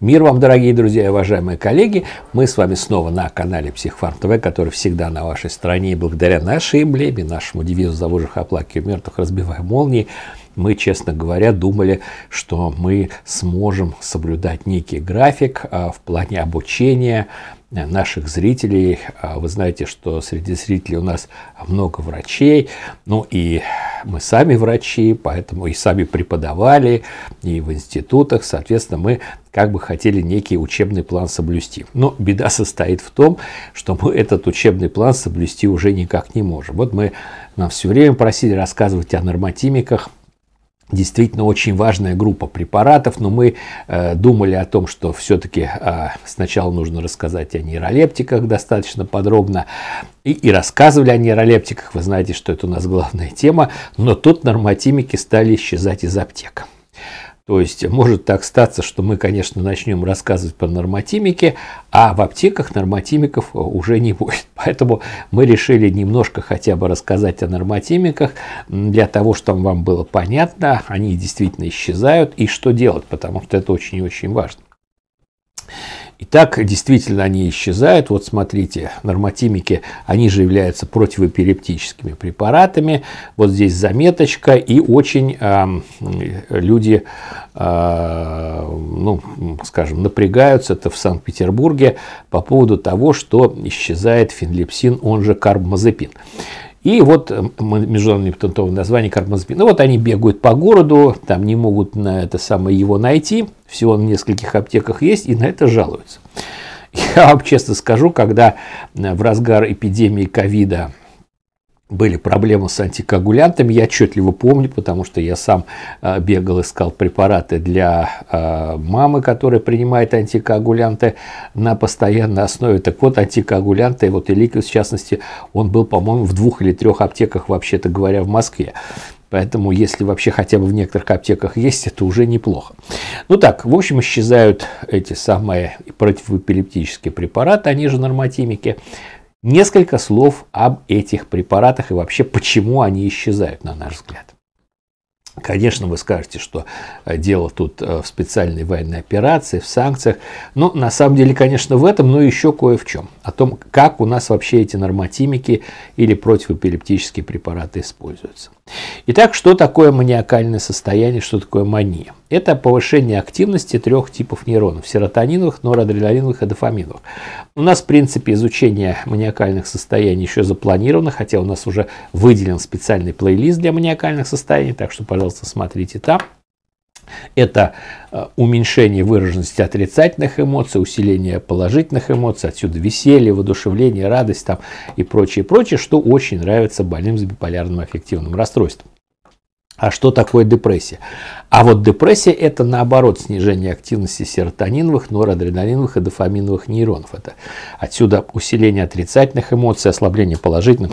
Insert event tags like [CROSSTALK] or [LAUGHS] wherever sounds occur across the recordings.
Мир вам, дорогие друзья и уважаемые коллеги. Мы с вами снова на канале Психфарм ТВ, который всегда на вашей стороне. И благодаря нашей эмблеме, нашему девизу «За вожих оплакиваем мертвых, разбивая молнии», мы, честно говоря, думали, что мы сможем соблюдать некий график а, в плане обучения э, наших зрителей. А, вы знаете, что среди зрителей у нас много врачей, ну и мы сами врачи, поэтому и сами преподавали, и в институтах, соответственно, мы как бы хотели некий учебный план соблюсти. Но беда состоит в том, что мы этот учебный план соблюсти уже никак не можем. Вот мы нам все время просили рассказывать о нормативиках действительно очень важная группа препаратов, но мы э, думали о том, что все-таки э, сначала нужно рассказать о нейролептиках достаточно подробно, и, и рассказывали о нейролептиках, вы знаете, что это у нас главная тема, но тут нормотимики стали исчезать из аптек. То есть может так статься, что мы, конечно, начнем рассказывать про нормотимики, а в аптеках нормотимиков э, уже не будет. [LAUGHS] Поэтому мы решили немножко хотя бы рассказать о нормотимиках, для того, чтобы вам было понятно, они действительно исчезают и что делать, потому что это очень и очень важно. И так действительно они исчезают. Вот смотрите, нормотимики, они же являются противоэпилептическими препаратами. Вот здесь заметочка. И очень э, люди, э, ну, скажем, напрягаются, это в Санкт-Петербурге, по поводу того, что исчезает фенлепсин, он же карбмазепин. И вот э, международные патентованные названия карбамазепин. Ну вот они бегают по городу, там не могут на это самое его найти. Всего он в нескольких аптеках есть и на это жалуются. [LAUGHS] Я вам честно скажу, когда э, в разгар эпидемии ковида были проблемы с антикоагулянтами, я отчетливо помню, потому что я сам э, бегал, искал препараты для э, мамы, которая принимает антикоагулянты на постоянной основе. Так вот, антикоагулянты, вот Эликвис, в частности, он был, по-моему, в двух или трех аптеках, вообще-то говоря, в Москве. Поэтому, если вообще хотя бы в некоторых аптеках есть, это уже неплохо. Ну так, в общем, исчезают эти самые противоэпилептические препараты, они же нормотимики. Несколько слов об этих препаратах и вообще почему они исчезают, на наш взгляд. Конечно, вы скажете, что э, дело тут э, в специальной военной операции, в санкциях. Но на самом деле, конечно, в этом, но еще кое в чем. О том, как у нас вообще эти нормотимики или противоэпилептические препараты используются. Итак, что такое маниакальное состояние, что такое мания? Это повышение активности трех типов нейронов – серотониновых, норадреналиновых и дофаминовых. У нас, в принципе, изучение маниакальных состояний еще запланировано, хотя у нас уже выделен специальный плейлист для маниакальных состояний, так что, пожалуйста, смотрите там. Это э, уменьшение выраженности отрицательных эмоций, усиление положительных эмоций, отсюда веселье, воодушевление, радость там и прочее, прочее, что очень нравится больным с биполярным аффективным расстройством. А что такое депрессия? А вот депрессия это наоборот снижение активности серотониновых, норадреналиновых и дофаминовых нейронов. Это отсюда усиление отрицательных эмоций, ослабление положительных.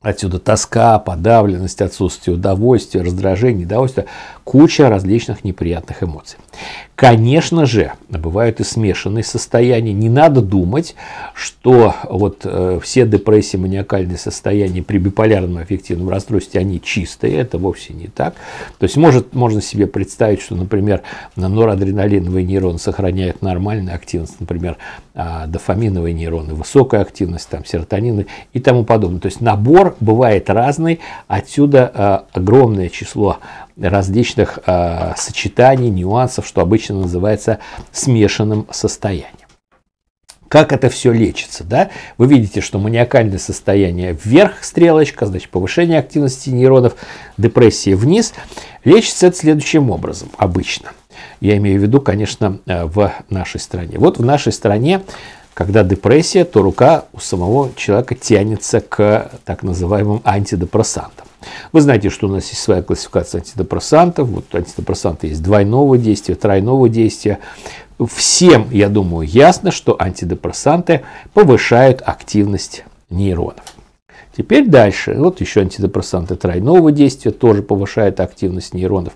Отсюда тоска, подавленность, отсутствие удовольствия, раздражение, недовольство куча различных неприятных эмоций. Конечно же, бывают и смешанные состояния. Не надо думать, что вот э, все депрессии, маниакальные состояния при биполярном аффективном расстройстве, они чистые. Это вовсе не так. То есть может, можно себе представить, что, например, норадреналиновые нейроны сохраняют нормальную активность, например, э, дофаминовые нейроны, высокая активность, там, серотонины и тому подобное. То есть набор бывает разный. Отсюда э, огромное число различных э, сочетаний, нюансов, что обычно называется смешанным состоянием. Как это все лечится, да? Вы видите, что маниакальное состояние вверх стрелочка, значит повышение активности нейронов, депрессия вниз. Лечится это следующим образом обычно. Я имею в виду, конечно, э, в нашей стране. Вот в нашей стране когда депрессия, то рука у самого человека тянется к так называемым антидепрессантам. Вы знаете, что у нас есть своя классификация антидепрессантов. Вот антидепрессанты есть двойного действия, тройного действия. Всем, я думаю, ясно, что антидепрессанты повышают активность нейронов. Теперь дальше. Вот еще антидепрессанты тройного действия тоже повышает активность нейронов.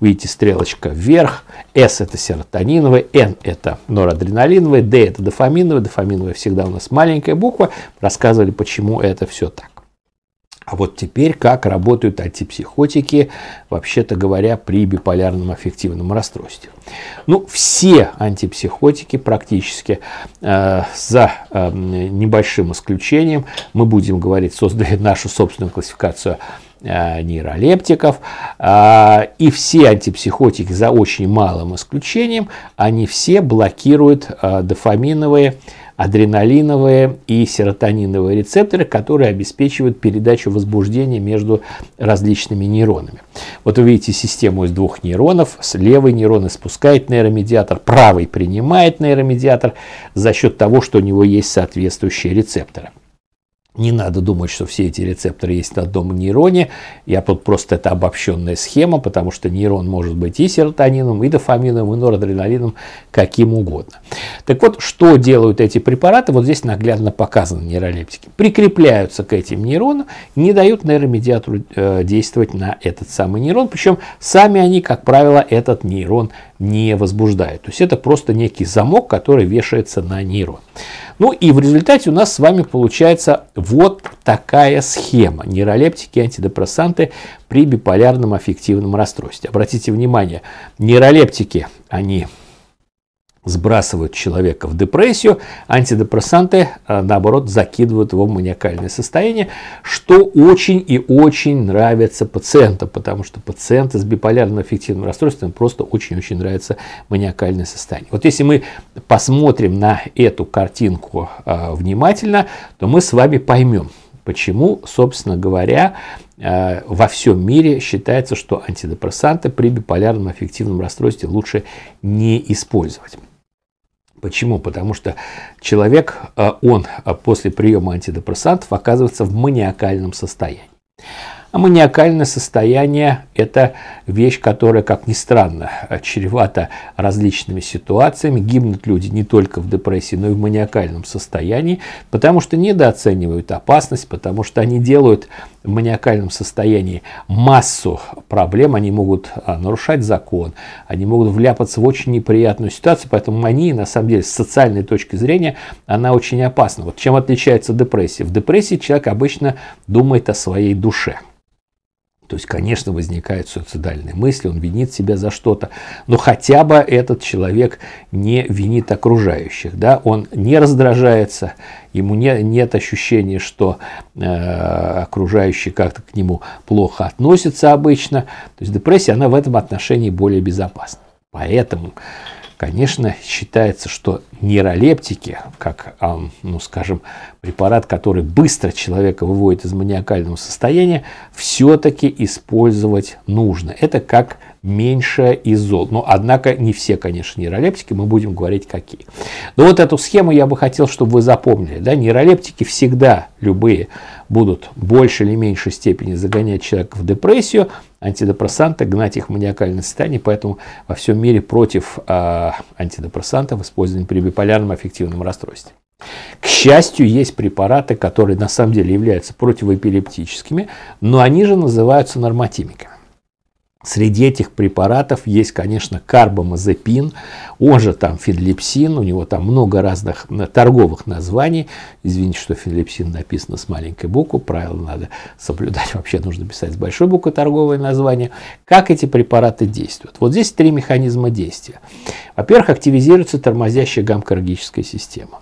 Видите, стрелочка вверх. S это серотониновый, N это норадреналиновый, D это дофаминовый. Дофаминовая всегда у нас маленькая буква. Рассказывали, почему это все так. А вот теперь как работают антипсихотики, вообще-то говоря, при биполярном аффективном расстройстве. Ну, все антипсихотики практически, э, за э, небольшим исключением, мы будем говорить, создали [LAUGHS] нашу собственную классификацию э, нейролептиков. Э, и все антипсихотики, за очень малым исключением, они все блокируют э, дофаминовые адреналиновые и серотониновые рецепторы, которые обеспечивают передачу возбуждения между различными нейронами. Вот вы видите систему из двух нейронов. Левый нейрон испускает нейромедиатор, правый принимает нейромедиатор за счет того, что у него есть соответствующие рецепторы. Не надо думать, что все эти рецепторы есть на одном нейроне. Я тут просто это обобщенная схема, потому что нейрон может быть и серотонином, и дофамином, и норадреналином, каким угодно. Так вот, что делают эти препараты? Вот здесь наглядно показаны нейролептики. Прикрепляются к этим нейронам, не дают нейромедиатору э, действовать на этот самый нейрон. Причем сами они, как правило, этот нейрон не возбуждает. То есть это просто некий замок, который вешается на нейрон. Ну и в результате у нас с вами получается вот такая схема. Нейролептики, антидепрессанты при биполярном аффективном расстройстве. Обратите внимание, нейролептики, они сбрасывают человека в депрессию, антидепрессанты, э, наоборот, закидывают его в маниакальное состояние, что очень и очень нравится пациентам, потому что пациенты с биполярным аффективным расстройством просто очень-очень нравится маниакальное состояние. Вот если мы посмотрим на эту картинку э, внимательно, то мы с вами поймем, почему, собственно говоря, э, во всем мире считается, что антидепрессанты при биполярном аффективном расстройстве лучше не использовать. Почему? Потому что человек, э, он э, после приема антидепрессантов оказывается в маниакальном состоянии. А маниакальное состояние – это вещь, которая, как ни странно, чревата различными ситуациями. Гибнут люди не только в депрессии, но и в маниакальном состоянии, потому что недооценивают опасность, потому что они делают в маниакальном состоянии массу проблем. Они могут а, нарушать закон, они могут вляпаться в очень неприятную ситуацию, поэтому мания, на самом деле, с социальной точки зрения, она очень опасна. Вот чем отличается депрессия? В депрессии человек обычно думает о своей душе. То есть, конечно, возникают суицидальные мысли, он винит себя за что-то, но хотя бы этот человек не винит окружающих, да, он не раздражается, ему не, нет ощущения, что э, окружающие как-то к нему плохо относятся обычно. То есть депрессия, она в этом отношении более безопасна. Поэтому Конечно, считается, что нейролептики, как, ну, скажем, препарат, который быстро человека выводит из маниакального состояния, все-таки использовать нужно. Это как меньшее из зол. Но, ну, однако, не все, конечно, нейролептики, мы будем говорить какие. Но вот эту схему я бы хотел, чтобы вы запомнили. Да? Нейролептики всегда любые будут больше или меньшей степени загонять человека в депрессию, антидепрессанты, гнать их в маниакальное состояние, поэтому во всем мире против э, антидепрессантов использованы при биполярном аффективном расстройстве. К счастью, есть препараты, которые на самом деле являются противоэпилептическими, но они же называются нормотимиками. Среди этих препаратов есть, конечно, карбамазепин, он же там фенлепсин, у него там много разных торговых названий. Извините, что фенлепсин написано с маленькой буквы, правила надо соблюдать, [LAUGHS] вообще нужно писать с большой буквы торговое название. Как эти препараты действуют? Вот здесь три механизма действия. Во-первых, активизируется тормозящая гамкоргическая система.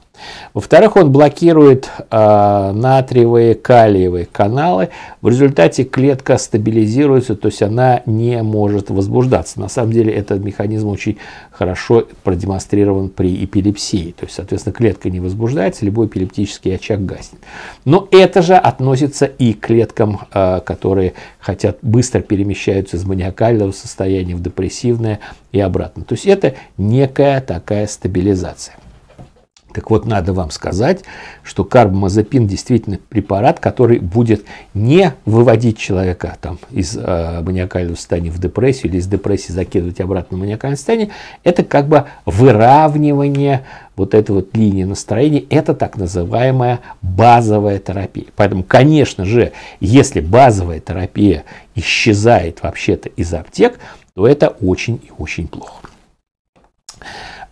Во-вторых, он блокирует э, натриевые, калиевые каналы. В результате клетка стабилизируется, то есть она не может возбуждаться. На самом деле этот механизм очень хорошо продемонстрирован при эпилепсии. То есть, соответственно, клетка не возбуждается, любой эпилептический очаг гаснет. Но это же относится и к клеткам, э, которые хотят быстро перемещаются из маниакального состояния в депрессивное и обратно. То есть это некая такая стабилизация. Так вот, надо вам сказать, что карбамазепин действительно препарат, который будет не выводить человека там, из э, маниакального состояния в депрессию или из депрессии закидывать обратно в маниакальное состояние. Это как бы выравнивание вот этой вот линии настроения. Это так называемая базовая терапия. Поэтому, конечно же, если базовая терапия исчезает вообще-то из аптек, то это очень и очень плохо.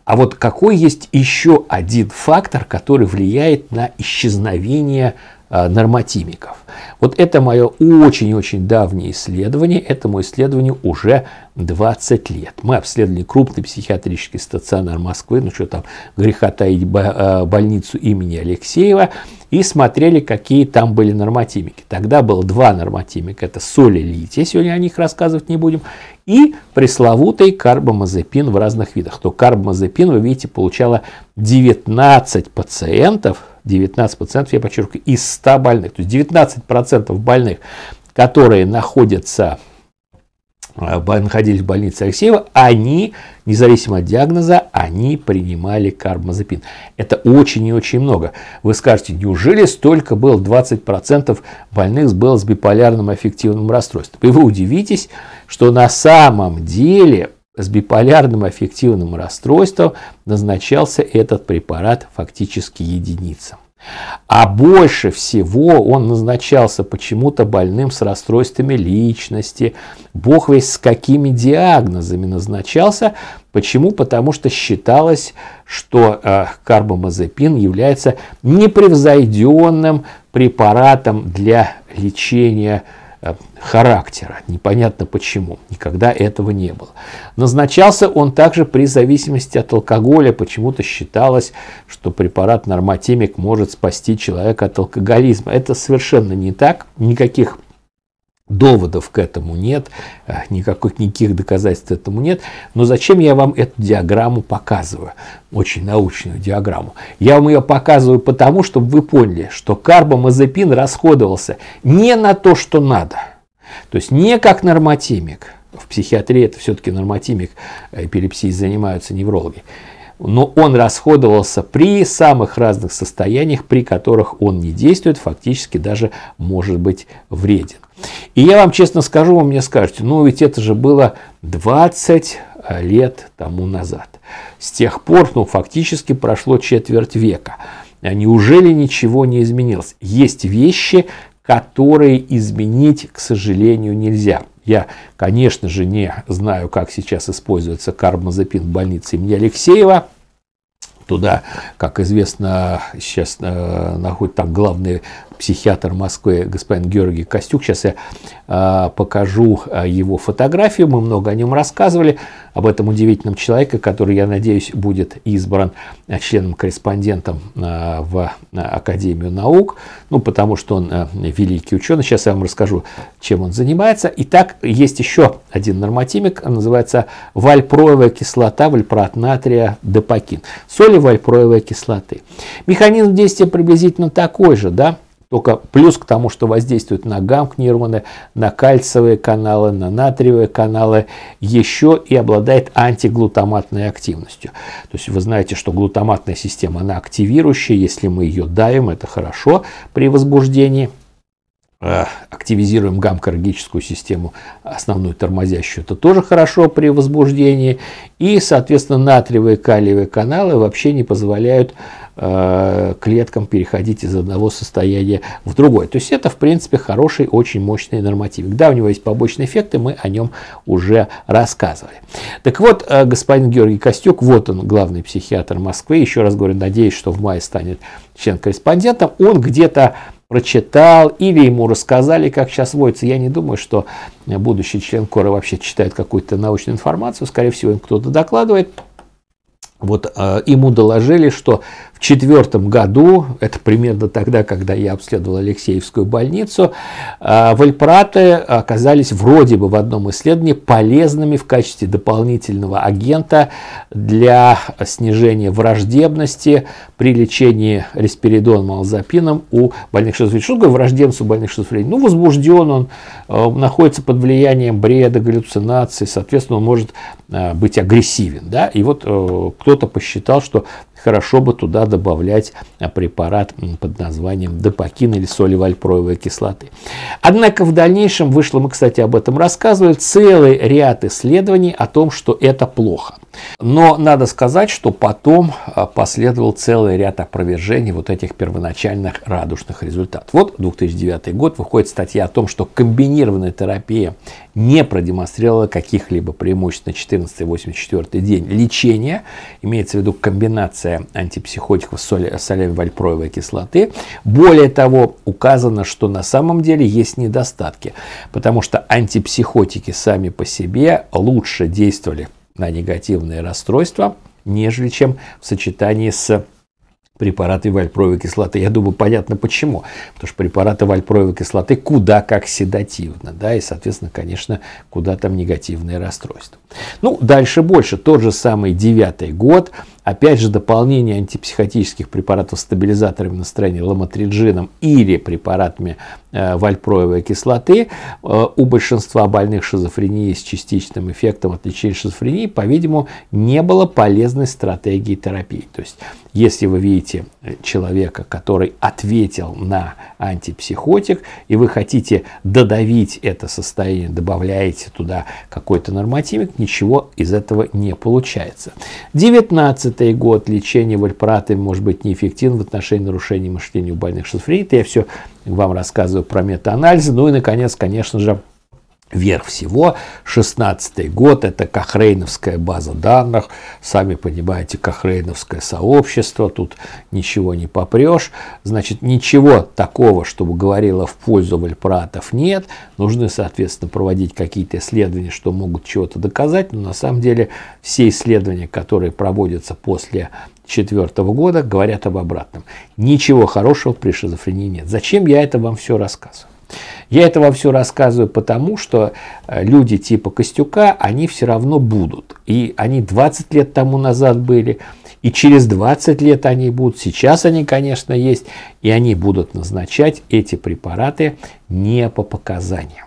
А вот какой есть еще один фактор, который влияет на исчезновение а, нормотимиков. Вот это мое очень-очень давнее исследование, этому исследованию уже 20 лет. Мы обследовали крупный психиатрический стационар Москвы, ну что там, греха таить, а, больницу имени Алексеева, и смотрели, какие там были нормотимики. Тогда было два нормотимика, это соль и лития, сегодня о них рассказывать не будем, и пресловутый карбамазепин в разных видах. То карбамазепин, вы видите, получало 19 пациентов, 19 пациентов, я подчеркиваю, из 100 больных. То есть 19% больных, которые находятся э, находились в больнице Алексеева, они, независимо от диагноза, они принимали кармазепин. Это очень и очень много. Вы скажете, неужели столько было 20% больных было с биполярным аффективным расстройством? И вы удивитесь, что на самом деле с биполярным аффективным расстройством назначался этот препарат фактически единицам. А больше всего он назначался почему-то больным с расстройствами личности. Бог весь с какими диагнозами назначался. Почему? Потому что считалось, что э, карбамазепин является непревзойденным препаратом для лечения Э, характера, непонятно почему, никогда этого не было. Назначался он также при зависимости от алкоголя, почему-то считалось, что препарат нормотемик может спасти человека от алкоголизма. Это совершенно не так, никаких Доводов к этому нет, э, никаких, никаких доказательств этому нет. Но зачем я вам эту диаграмму показываю? Очень научную диаграмму. Я вам ее показываю потому, чтобы вы поняли, что карбамазепин расходовался не на то, что надо. То есть не как нормотимик. В психиатрии это все-таки нормотимик, э, эпилепсии занимаются неврологи. Но он расходовался при самых разных состояниях, при которых он не действует, фактически даже может быть вреден. И я вам честно скажу, вы мне скажете, ну ведь это же было 20 э, лет тому назад. С тех пор, ну фактически прошло четверть века. А неужели ничего не изменилось? Есть вещи, которые изменить, к сожалению, нельзя. Я, конечно же, не знаю, как сейчас используется кармазепин в больнице имени Алексеева. Туда, как известно, сейчас э, находится там главный психиатр Москвы господин Георгий Костюк. Сейчас я а, покажу а, его фотографию, мы много о нем рассказывали, об этом удивительном человеке, который, я надеюсь, будет избран а, членом-корреспондентом в Академию наук, ну, потому что он великий ученый. Сейчас я вам расскажу, чем он занимается. Итак, есть еще один нормативик, называется вальпроевая кислота, вальпроат натрия, депакин. Соли вальпроевой кислоты. Механизм действия приблизительно такой же, да, только плюс к тому, что воздействует на гамк-нейроны, на кальциевые каналы, на натриевые каналы, еще и обладает антиглутаматной активностью. То есть вы знаете, что глутаматная система, она активирующая, если мы ее давим, это хорошо при возбуждении – Э, активизируем гамкоррегическую систему, основную тормозящую, это тоже хорошо при возбуждении. И, соответственно, натриевые калиевые каналы вообще не позволяют э, клеткам переходить из одного состояния в другое. То есть это, в принципе, хороший, очень мощный нормативик. Да, у него есть побочные эффекты, мы о нем уже рассказывали. Так вот, э, господин Георгий Костюк, вот он, главный психиатр Москвы, еще раз говорю, надеюсь, что в мае станет член-корреспондентом. Он где-то прочитал, или ему рассказали, как сейчас водится. Я не думаю, что будущий член Кора вообще читает какую-то научную информацию. Скорее всего, им кто-то докладывает. Вот э, ему доложили, что в четвертом году, это примерно тогда, когда я обследовал Алексеевскую больницу, э, вальпараты оказались вроде бы в одном исследовании полезными в качестве дополнительного агента для снижения враждебности при лечении респиридоном алзапином у больных шизофренией. Что такое враждебность у больных шизофренией? Ну, возбужден он, э, находится под влиянием бреда, галлюцинаций, соответственно, он может э, быть агрессивен. Да? И вот э, кто кто-то посчитал, что хорошо бы туда добавлять а, препарат под названием депакин или соли вальпроевой кислоты. Однако в дальнейшем, вышло мы, кстати, об этом рассказывали, целый ряд исследований о том, что это плохо. Но надо сказать, что потом а, последовал целый ряд опровержений вот этих первоначальных радужных результатов. Вот 2009 год выходит статья о том, что комбинированная терапия не продемонстрировала каких-либо преимуществ на 14-84 день лечения, имеется в виду комбинация антипсихотиков с солевой кислоты. Более того, указано, что на самом деле есть недостатки, потому что антипсихотики сами по себе лучше действовали на негативные расстройства, нежели чем в сочетании с препараты вальпроевой кислоты. Я думаю, понятно почему. Потому что препараты вальпроевой кислоты куда как седативно, да, и, соответственно, конечно, куда там негативные расстройства. Ну, дальше больше. Тот же самый девятый год. Опять же, дополнение антипсихотических препаратов стабилизаторами настроения ломатриджином или препаратами э, вальпроевой кислоты э, у большинства больных шизофрении с частичным эффектом от лечения шизофрении, по-видимому, не было полезной стратегии терапии. То есть если вы видите э, человека, который ответил на антипсихотик, и вы хотите додавить это состояние, добавляете туда какой-то нормативик, ничего из этого не получается. 19 год. лечения вальпараты может быть неэффективно в отношении нарушений мышления у больных шизофренией. Это я все вам рассказываю про метаанализы. Ну и, наконец, конечно же, верх всего. 16 год – это Кохрейновская база данных. Сами понимаете, Кохрейновское сообщество, тут ничего не попрешь. Значит, ничего такого, чтобы говорило в пользу вальпаратов, нет. Нужны, соответственно, проводить какие-то исследования, что могут чего-то доказать. Но на самом деле все исследования, которые проводятся после четвертого года, говорят об обратном. Ничего хорошего при шизофрении нет. Зачем я это вам все рассказываю? Я это вам все рассказываю потому, что э, люди типа Костюка, они все равно будут. И они 20 лет тому назад были, и через 20 лет они будут. Сейчас они, конечно, есть, и они будут назначать эти препараты не по показаниям.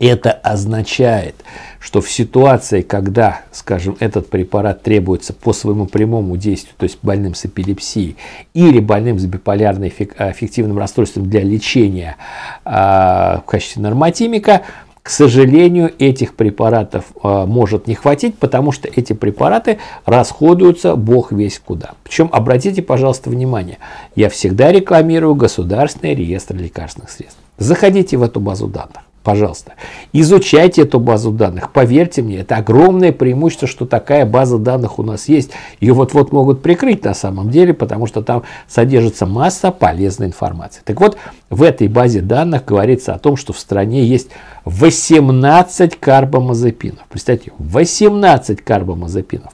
Это означает, что в ситуации, когда, скажем, этот препарат требуется по своему прямому действию, то есть больным с эпилепсией или больным с биполярным аффективным расстройством для лечения а, в качестве нормотимика, к сожалению, этих препаратов а, может не хватить, потому что эти препараты расходуются бог весь куда. Причем обратите, пожалуйста, внимание, я всегда рекламирую Государственный реестр лекарственных средств. Заходите в эту базу данных пожалуйста. Изучайте эту базу данных. Поверьте мне, это огромное преимущество, что такая база данных у нас есть. Ее вот-вот могут прикрыть на самом деле, потому что там содержится масса полезной информации. Так вот, в этой базе данных говорится о том, что в стране есть 18 карбамазепинов. Представьте, 18 карбамазепинов.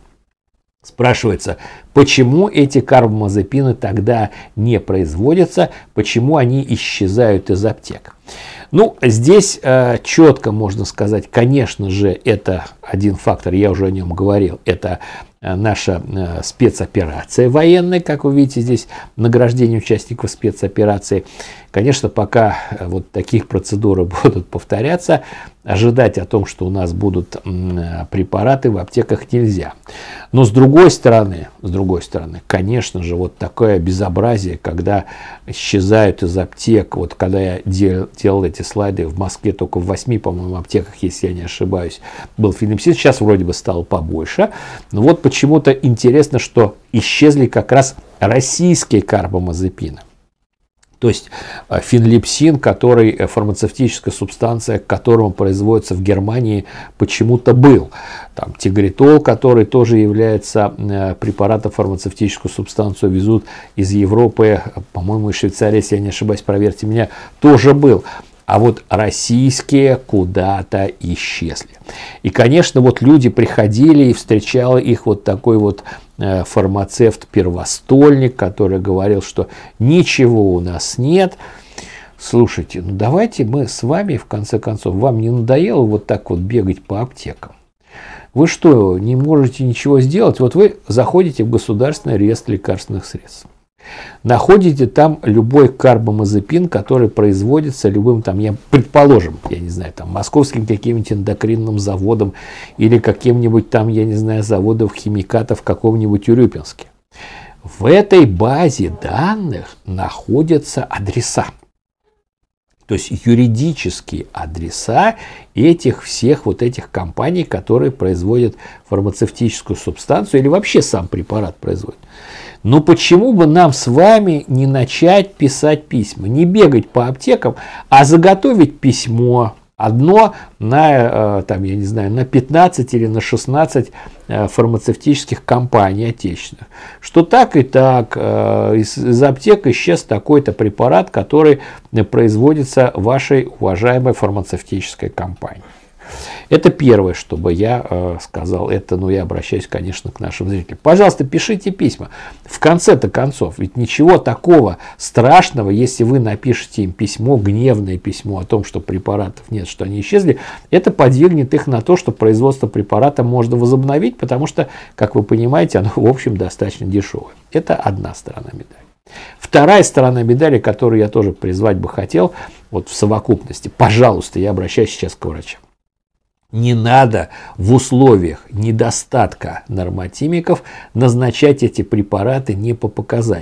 Спрашивается, почему эти карбамазепины тогда не производятся, почему они исчезают из аптек? Ну, здесь э, четко можно сказать, конечно же, это один фактор, я уже о нем говорил, это э, наша э, спецоперация военная, как вы видите здесь, награждение участников спецоперации. Конечно, пока э, вот таких процедуры [LAUGHS] будут повторяться, ожидать о том, что у нас будут э, препараты в аптеках нельзя. Но с другой стороны, с другой стороны, конечно же, вот такое безобразие, когда исчезают из аптек, вот когда я дел, делал эти слайды в Москве, только в 8, по-моему, аптеках, если я не ошибаюсь, был фенемсид, сейчас вроде бы стало побольше. Но вот почему-то интересно, что исчезли как раз российские карбамазепины. То есть э, финлипсин, который э, фармацевтическая субстанция, к которому производится в Германии, почему-то был. Там тигритол, который тоже является э, препаратом фармацевтическую субстанцию, везут из Европы, по-моему, из Швейцарии, если я не ошибаюсь, проверьте меня, тоже был а вот российские куда-то исчезли. И, конечно, вот люди приходили и встречал их вот такой вот э, фармацевт-первостольник, который говорил, что ничего у нас нет, слушайте, ну давайте мы с вами, в конце концов, вам не надоело вот так вот бегать по аптекам? Вы что, не можете ничего сделать? Вот вы заходите в Государственный реестр лекарственных средств. Находите там любой карбамазепин, который производится любым там, я, предположим, я не знаю, там, московским каким-нибудь эндокринным заводом или каким-нибудь там, я не знаю, заводов химикатов каком нибудь Урюпинске. В этой базе данных находятся адреса. То есть юридические адреса этих всех вот этих компаний, которые производят фармацевтическую субстанцию или вообще сам препарат производят. Но почему бы нам с вами не начать писать письма, не бегать по аптекам, а заготовить письмо, одно на, э, там, я не знаю, на 15 или на 16 э, фармацевтических компаний отечественных. Что так и так, э, из, из аптек исчез такой-то препарат, который производится вашей уважаемой фармацевтической компанией. Это первое, чтобы я э, сказал. Это, ну, я обращаюсь, конечно, к нашим зрителям. Пожалуйста, пишите письма. В конце-то концов, ведь ничего такого страшного, если вы напишете им письмо, гневное письмо о том, что препаратов нет, что они исчезли, это подвигнет их на то, что производство препарата можно возобновить, потому что, как вы понимаете, оно, в общем, достаточно дешевое. Это одна сторона медали. Вторая сторона медали, которую я тоже призвать бы хотел, вот в совокупности, пожалуйста, я обращаюсь сейчас к врачам. Не надо в условиях недостатка нормотимиков назначать эти препараты не по показаниям.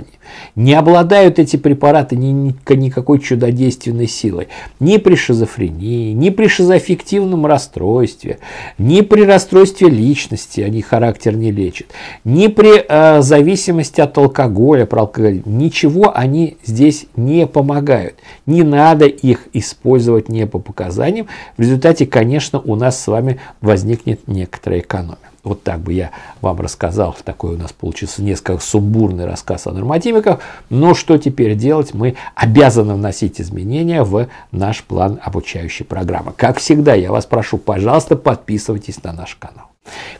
Не обладают эти препараты ни, никакой чудодейственной силой. Ни при шизофрении, ни при шизоффективном расстройстве, ни при расстройстве личности, они характер не лечат, ни при э, зависимости от алкоголя, про алкоголь. Ничего они здесь не помогают. Не надо их использовать не по показаниям. В результате, конечно, у нас с вами возникнет некоторая экономия. Вот так бы я вам рассказал. Такой у нас получился несколько сумбурный рассказ о нормативиках. Но что теперь делать? Мы обязаны вносить изменения в наш план обучающей программы. Как всегда, я вас прошу, пожалуйста, подписывайтесь на наш канал.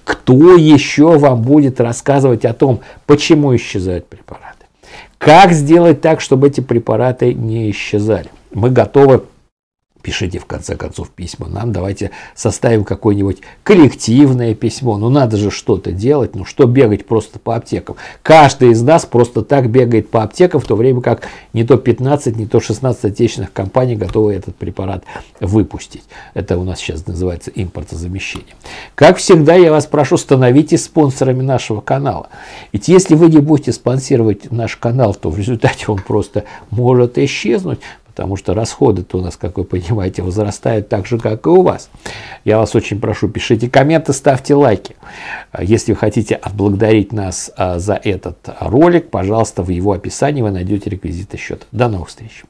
Кто еще вам будет рассказывать о том, почему исчезают препараты? Как сделать так, чтобы эти препараты не исчезали? Мы готовы пишите в конце концов письма нам, давайте составим какое-нибудь коллективное письмо, ну надо же что-то делать, ну что бегать просто по аптекам. Каждый из нас просто так бегает по аптекам, в то время как не то 15, не то 16 отечественных компаний готовы этот препарат выпустить. Это у нас сейчас называется импортозамещение. Как всегда, я вас прошу, становитесь спонсорами нашего канала. Ведь если вы не будете спонсировать наш канал, то в результате он просто может исчезнуть, потому что расходы-то у нас, как вы понимаете, возрастают так же, как и у вас. Я вас очень прошу, пишите комменты, ставьте лайки. Если вы хотите отблагодарить нас а, за этот а, ролик, пожалуйста, в его описании вы найдете реквизиты счета. До новых встреч!